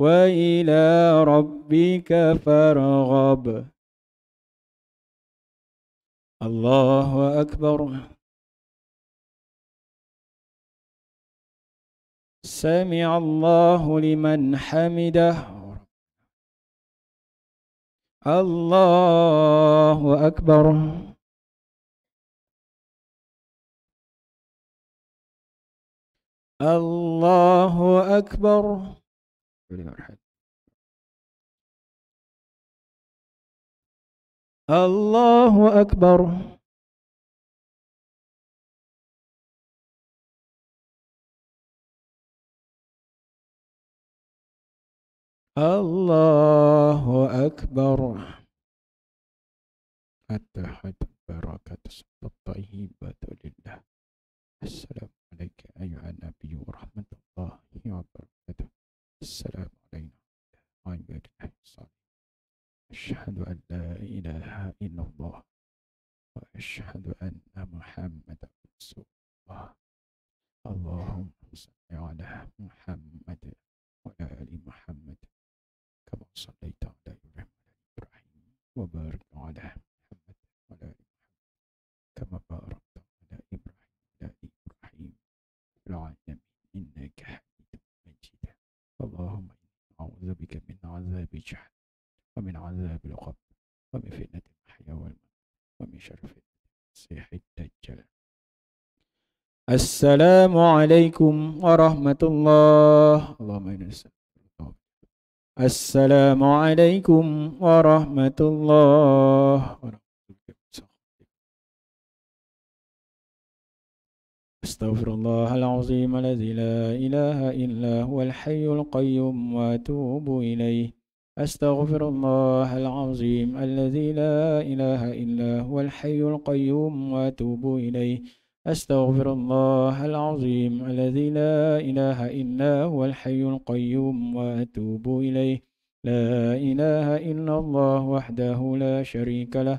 وإلى ربك فارغب الله أكبر سمع الله لمن حمده الله أكبر الله أكبر مرحب. الله أكبر الله أكبر أتحد بركة الطيبة لله السلام عليك أيها النبي ورحمة الله وبركاته السلام علينا وعن الله الصالح أشهد أن لا إله إلا الله وأشهد أن محمدا رسول الله اللهم صل على محمد وعلى آل محمد كما صليت على إبراهيم وبارك على محمد وعلى آل محمد كما باركت على إبراهيم وعلى إبراهيم العالمين إنك حميد اللهم أعوذ بك من عذاب جهنم ومن عذاب القبر ومن فتنة المحيا والموت ومن شر فتنة المسيح الدجال السلام عليكم ورحمة الله اللهم إنا السلام عليكم ورحمة الله ورحمة أستغفر الله العظيم الذي لا إله إلا هو الحي القيوم وأتوب إليه أستغفر الله العظيم الذي لا إله إلا هو الحي القيوم وأتوب إليه أستغفر الله العظيم الذي لا إله إلا هو الحي القيوم وأتوب إليه لا إله إلا الله وحده لا شريك له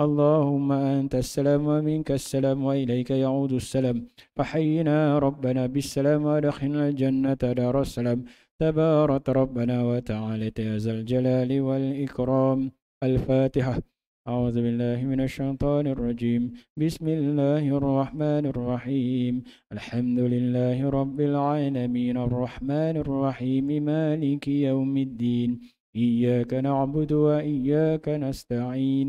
اللهم أنت السلام ومنك السلام وإليك يعود السلام فحينا ربنا بالسلام وأدخلنا الجنة دار السلام تبارك ربنا وتعالى يا ذا الجلال والإكرام الفاتحة أعوذ بالله من الشيطان الرجيم بسم الله الرحمن الرحيم الحمد لله رب العالمين الرحمن الرحيم مالك يوم الدين إياك نعبد وإياك نستعين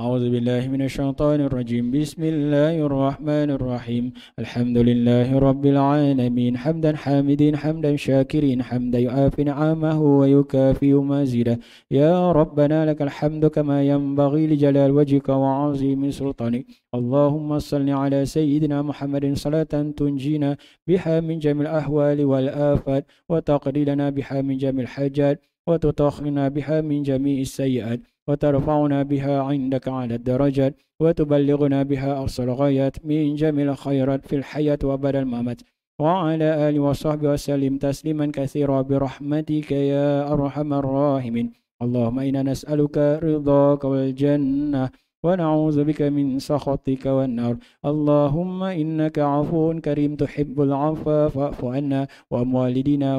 أعوذ بالله من الشيطان الرجيم بسم الله الرحمن الرحيم الحمد لله رب العالمين حمدا حامدين حمدا شاكرين حمدا يؤافي نعمه ويكافئ مازيده يا ربنا لك الحمد كما ينبغي لجلال وجهك وعظيم سلطانك اللهم صل على سيدنا محمد صلاة تنجينا بها من جميع الأحوال والآفات وتقضي لنا بها من جميع الحاجات وتطهرنا بها من جميع السيئات وترفعنا بها عندك على الدرجات وتبلغنا بها أقصى الغايات من جميل الخيرات في الحياة وبعد الممات وعلى آله وصحبه وسلم تسليما كثيرا برحمتك يا أرحم الراحمين اللهم إنا نسألك رضاك والجنة ونعوذ بك من سخطك والنار اللهم إنك عفو كريم تحب العفو فاعف عنا وعن والدنا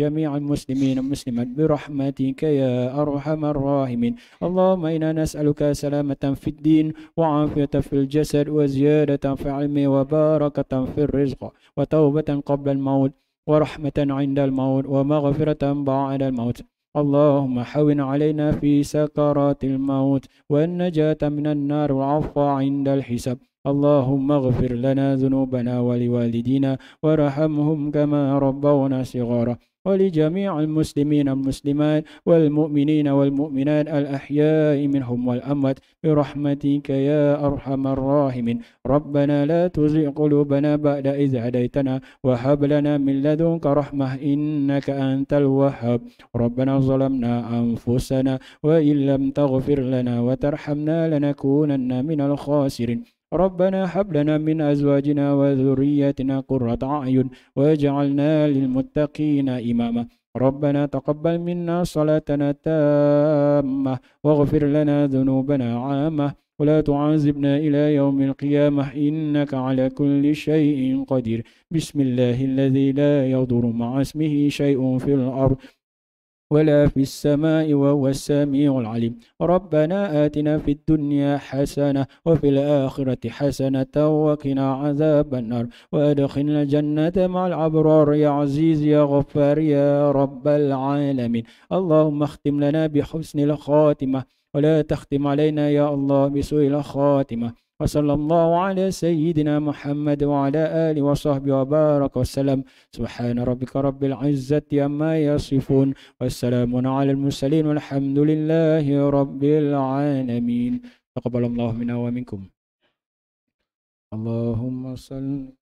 جميع المسلمين والمسلمات برحمتك يا أرحم الراحمين اللهم إنا نسألك سلامة في الدين وعافية في الجسد وزيادة في العلم وبركة في الرزق وتوبة قبل الموت ورحمة عند الموت ومغفرة بعد الموت اللهم حون علينا في سكرات الموت والنجاة من النار والعفو عند الحساب اللهم اغفر لنا ذنوبنا ولوالدينا وارحمهم كما ربونا صغارا ولجميع المسلمين المسلمات والمؤمنين والمؤمنات الأحياء منهم والأموات برحمتك يا أرحم الراحمين ربنا لا تزغ قلوبنا بعد إذ هديتنا وهب لنا من لدنك رحمة إنك أنت الوهاب ربنا ظلمنا أنفسنا وإن لم تغفر لنا وترحمنا لنكونن من الخاسرين ربنا هب لنا من أزواجنا وذريتنا قرة أعين واجعلنا للمتقين إماما ربنا تقبل منا صلاتنا تامة واغفر لنا ذنوبنا عامة ولا تعذبنا إلى يوم القيامة إنك على كل شيء قدير بسم الله الذي لا يضر مع اسمه شيء في الأرض ولا في السماء وهو السميع العليم ربنا آتنا في الدنيا حسنة وفي الآخرة حسنة وقنا عذاب النار وأدخلنا الجنة مع الأبرار يا عزيز يا غفار يا رب العالمين اللهم اختم لنا بحسن الخاتمة ولا تختم علينا يا الله بسوء الخاتمة وصلى الله على سيدنا محمد وعلى آله وصحبه وبارك وسلم سبحان ربك رب العزة عما يصفون والسلام على المرسلين والحمد لله رب العالمين تقبل الله منا ومنكم اللهم صل